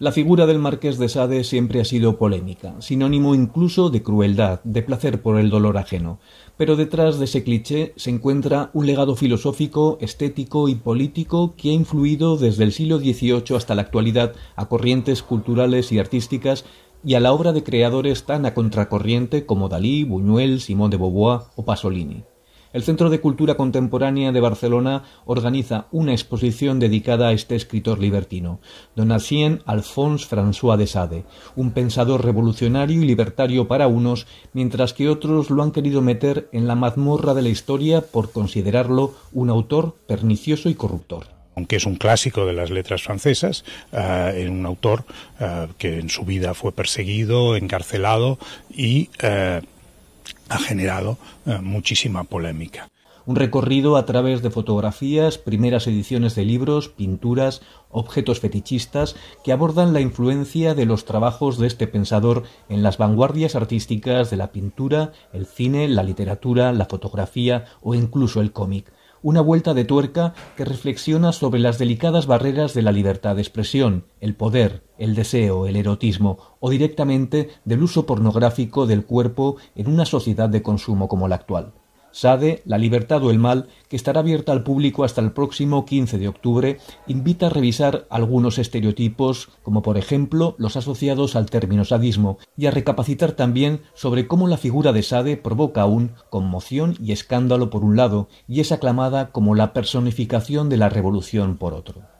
La figura del marqués de Sade siempre ha sido polémica, sinónimo incluso de crueldad, de placer por el dolor ajeno, pero detrás de ese cliché se encuentra un legado filosófico, estético y político que ha influido desde el siglo XVIII hasta la actualidad a corrientes culturales y artísticas y a la obra de creadores tan a contracorriente como Dalí, Buñuel, Simón de Beauvoir o Pasolini el Centro de Cultura Contemporánea de Barcelona organiza una exposición dedicada a este escritor libertino, Donatien Alphonse François de Sade, un pensador revolucionario y libertario para unos, mientras que otros lo han querido meter en la mazmorra de la historia por considerarlo un autor pernicioso y corruptor aunque es un clásico de las letras francesas, eh, un autor eh, que en su vida fue perseguido, encarcelado y eh, ha generado eh, muchísima polémica. Un recorrido a través de fotografías, primeras ediciones de libros, pinturas, objetos fetichistas que abordan la influencia de los trabajos de este pensador en las vanguardias artísticas de la pintura, el cine, la literatura, la fotografía o incluso el cómic una vuelta de tuerca que reflexiona sobre las delicadas barreras de la libertad de expresión, el poder, el deseo, el erotismo o directamente del uso pornográfico del cuerpo en una sociedad de consumo como la actual. Sade, La libertad o el mal, que estará abierta al público hasta el próximo 15 de octubre, invita a revisar algunos estereotipos, como por ejemplo los asociados al término sadismo, y a recapacitar también sobre cómo la figura de Sade provoca aún conmoción y escándalo por un lado, y es aclamada como la personificación de la revolución por otro.